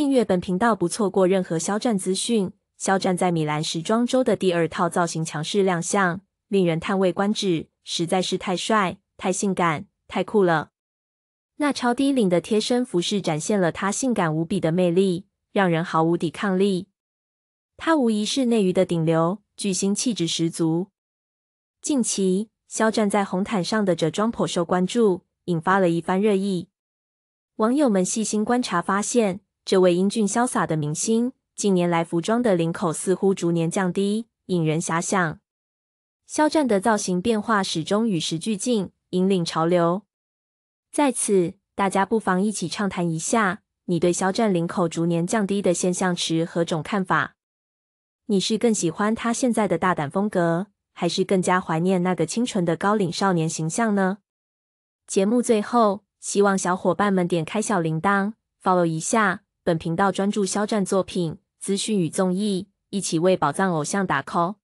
订阅本频道，不错过任何肖战资讯。肖战在米兰时装周的第二套造型强势亮相，令人叹为观止，实在是太帅、太性感、太酷了。那超低领的贴身服饰展现了他性感无比的魅力，让人毫无抵抗力。他无疑是内娱的顶流巨星，气质十足。近期，肖战在红毯上的着装颇受关注，引发了一番热议。网友们细心观察发现，这位英俊潇洒的明星近年来服装的领口似乎逐年降低，引人遐想。肖战的造型变化始终与时俱进，引领潮流。在此，大家不妨一起畅谈一下，你对肖战领口逐年降低的现象持何种看法？你是更喜欢他现在的大胆风格，还是更加怀念那个清纯的高领少年形象呢？节目最后，希望小伙伴们点开小铃铛，follow 一下。本频道专注肖战作品资讯与综艺，一起为宝藏偶像打 call。